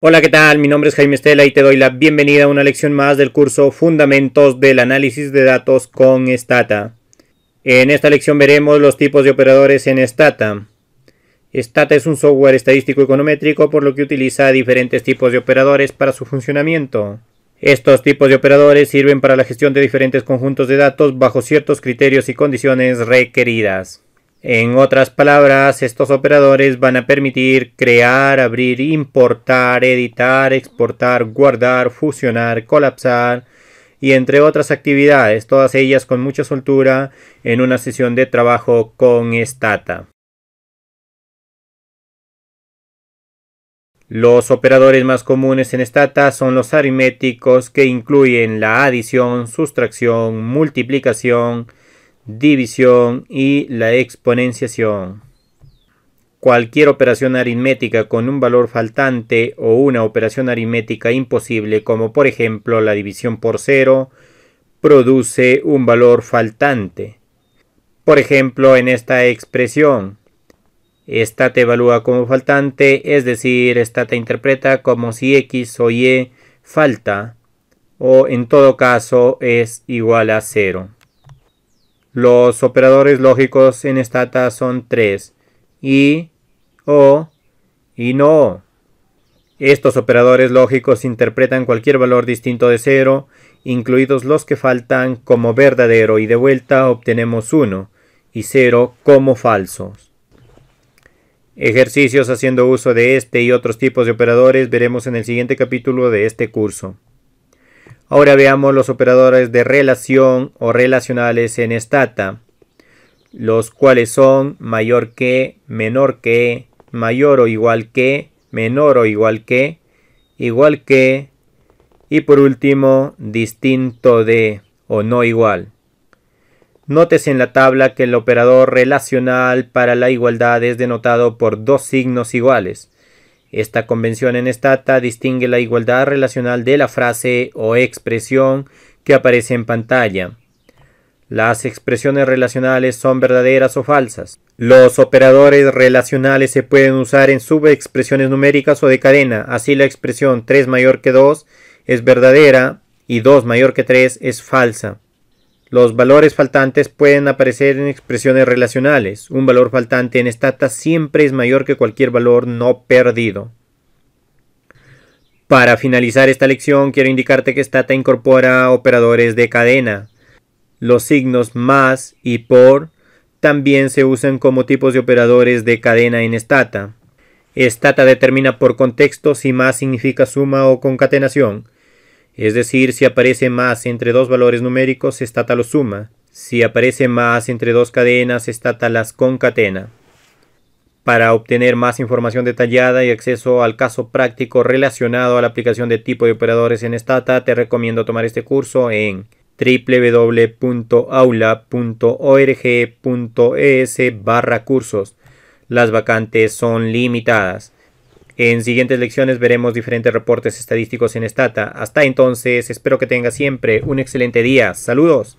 Hola, ¿qué tal? Mi nombre es Jaime Estela y te doy la bienvenida a una lección más del curso Fundamentos del Análisis de Datos con Stata. En esta lección veremos los tipos de operadores en Stata. Stata es un software estadístico econométrico por lo que utiliza diferentes tipos de operadores para su funcionamiento. Estos tipos de operadores sirven para la gestión de diferentes conjuntos de datos bajo ciertos criterios y condiciones requeridas. En otras palabras, estos operadores van a permitir crear, abrir, importar, editar, exportar, guardar, fusionar, colapsar y entre otras actividades, todas ellas con mucha soltura en una sesión de trabajo con Stata. Los operadores más comunes en Stata son los aritméticos que incluyen la adición, sustracción, multiplicación, división y la exponenciación. Cualquier operación aritmética con un valor faltante o una operación aritmética imposible, como por ejemplo la división por cero, produce un valor faltante. Por ejemplo, en esta expresión, esta te evalúa como faltante, es decir, esta te interpreta como si X o Y falta o en todo caso es igual a 0. Los operadores lógicos en Stata son 3, Y, o y no. Estos operadores lógicos interpretan cualquier valor distinto de 0, incluidos los que faltan, como verdadero y de vuelta obtenemos 1 y 0 como falsos. Ejercicios haciendo uso de este y otros tipos de operadores veremos en el siguiente capítulo de este curso. Ahora veamos los operadores de relación o relacionales en Stata, los cuales son mayor que, menor que, mayor o igual que, menor o igual que, igual que y por último distinto de o no igual. Nótese en la tabla que el operador relacional para la igualdad es denotado por dos signos iguales. Esta convención en estata distingue la igualdad relacional de la frase o expresión que aparece en pantalla. Las expresiones relacionales son verdaderas o falsas. Los operadores relacionales se pueden usar en subexpresiones numéricas o de cadena. Así la expresión 3 mayor que 2 es verdadera y 2 mayor que 3 es falsa. Los valores faltantes pueden aparecer en expresiones relacionales. Un valor faltante en Stata siempre es mayor que cualquier valor no perdido. Para finalizar esta lección, quiero indicarte que Stata incorpora operadores de cadena. Los signos más y por también se usan como tipos de operadores de cadena en Stata. Stata determina por contexto si más significa suma o concatenación. Es decir, si aparece más entre dos valores numéricos, Stata lo suma. Si aparece más entre dos cadenas, Stata las concatena. Para obtener más información detallada y acceso al caso práctico relacionado a la aplicación de tipo de operadores en Stata, te recomiendo tomar este curso en www.aula.org.es barra cursos. Las vacantes son limitadas. En siguientes lecciones veremos diferentes reportes estadísticos en Stata. Hasta entonces, espero que tenga siempre un excelente día. Saludos.